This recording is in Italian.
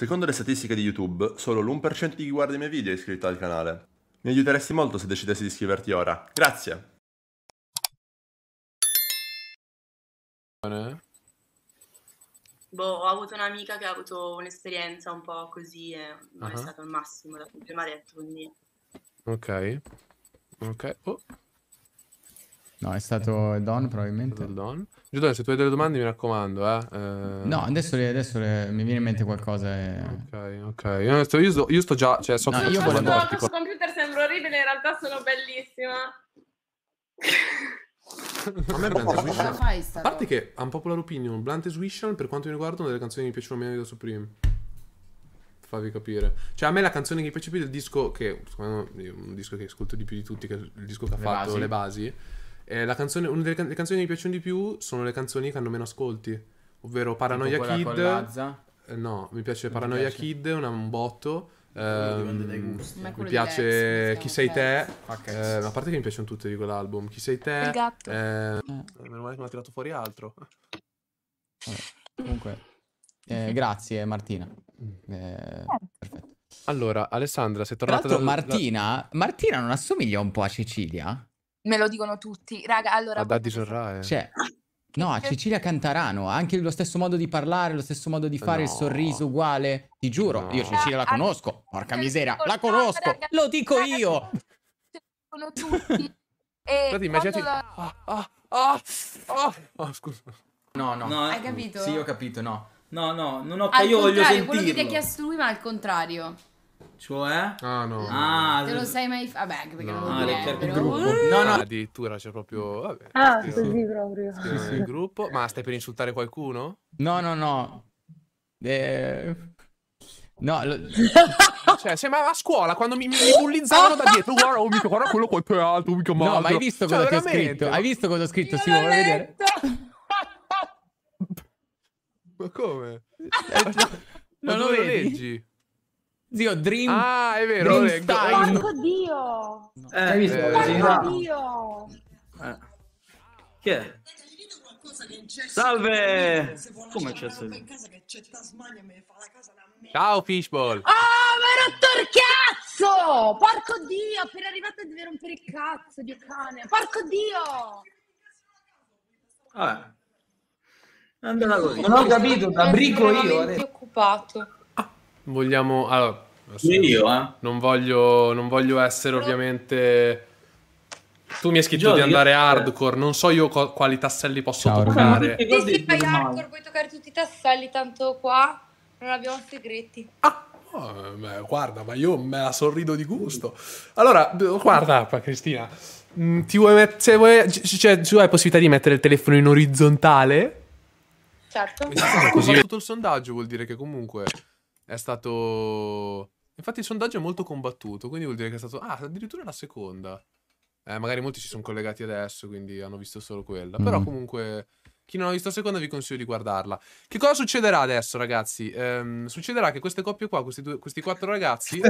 Secondo le statistiche di YouTube, solo l'1% di chi guarda i miei video è iscritto al canale. Mi aiuteresti molto se decidessi di iscriverti ora. Grazie! Boh, ho avuto un'amica che ha avuto un'esperienza un po' così e non uh-huh. è stato il massimo da cui prima detto, quindi... Ok, ok. Oh. No, eh, eh, è stato il Don probabilmente. Il Don. Giudone, se tu hai delle domande mi raccomando, eh. eh... No, adesso, le, adesso le, mi viene in mente qualcosa e... Ok, ok. Io sto, io sto, io sto già... Cioè, so no, io volevo... Guarda, questo computer sembra orribile, in realtà sono bellissima. A me Blunt fai A parte che, un popolare opinion, Blunt Wishon, per quanto mi riguarda, una delle canzoni che mi piacciono meno di Supreme farvi capire. Cioè, a me la canzone che mi piace più del disco, che secondo me è un disco che ascolto di più di tutti, che è il disco che ha le fatto basi. Le Basi, eh, canzone, una delle can- canzoni che mi piacciono di più sono le canzoni che hanno meno ascolti, ovvero Paranoia Kid. Eh, no, mi piace non Paranoia piace. Kid, una, un botto. Ehm, mi piace Chi sei te, eh, a parte che mi piacciono tutte di quell'album. Chi sei te? Il gatto. Eh, eh meno male che non ha tirato fuori altro. Vabbè, comunque, eh, grazie Martina. Eh, perfetto. Allora, Alessandra, sei tornata da... Martina, Martina non assomiglia un po' a Cecilia? Me lo dicono tutti. Raga, allora... A Daddy Sorrae. Eh. Cioè, no, a Cecilia Cantarano, anche lo stesso modo di parlare, lo stesso modo di fare, no. il sorriso uguale. Ti giuro, no. io Cecilia la ah, ah, conosco, ah, porca miseria, la conosco, raga, lo dico raga, io! Sono tutti. E Guarda, immaginati... La... Ah, ah, ah, ah. Oh, scusa. No, no. no Hai capito? Sì, ho capito, no. No, no, non ho... capito. io voglio sentirlo. quello che ti ha chiesto lui, ma al contrario. Cioè? Ah, no. Ah, te lo sai mai fa- Vabbè, anche perché no, non lo direbbero. Uh! No, no. Addirittura c'è proprio... Vabbè, ah, così proprio. Sì, sì. Il gruppo. Ma stai per insultare qualcuno? No, no, no. Eh... No, lo... cioè, sembra a scuola quando mi, mi, bullizzavano da dietro. Guarda, oh, mica, guarda quello qua è pelato, mica male. No, ma hai visto cosa cioè, ho scritto? Hai visto cosa ho scritto? Io sì, vuoi vedere? ma come? Eh, non, non lo, lo leggi? Zio, Dream. Ah, è vero. Dream Porco Dio. Eh, Hai visto? Eh, Porco Dio. Eh. Che è? Salve! Come c'è Salve? Ciao Fishball! Oh, ma hai rotto il cazzo! Porco Dio, appena arrivato deve rompere il cazzo, di cane! Porco Dio! Vabbè. Andrà così. Non ho capito, da brico io. Adesso. occupato vogliamo... Allora, io, eh. non, voglio, non voglio essere ovviamente... Tu mi hai scritto Gio, di andare hardcore, non so io co- quali tasselli posso Ciao, toccare. Se fai hardcore puoi toccare tutti i tasselli, tanto qua non abbiamo segreti. Ah! Oh, beh, guarda, ma io me la sorrido di gusto. Allora, guarda, Cristina, mm, ti vuoi met- se vuoi, cioè, tu hai possibilità di mettere il telefono in orizzontale? Certo. Così fatto il sondaggio vuol dire che comunque è stato... Infatti il sondaggio è molto combattuto, quindi vuol dire che è stato... Ah, addirittura la seconda. Eh, magari molti si sono collegati adesso, quindi hanno visto solo quella. Mm. Però comunque... Chi non ha visto la seconda vi consiglio di guardarla. Che cosa succederà adesso, ragazzi? Ehm, succederà che queste coppie qua, questi, due, questi quattro ragazzi...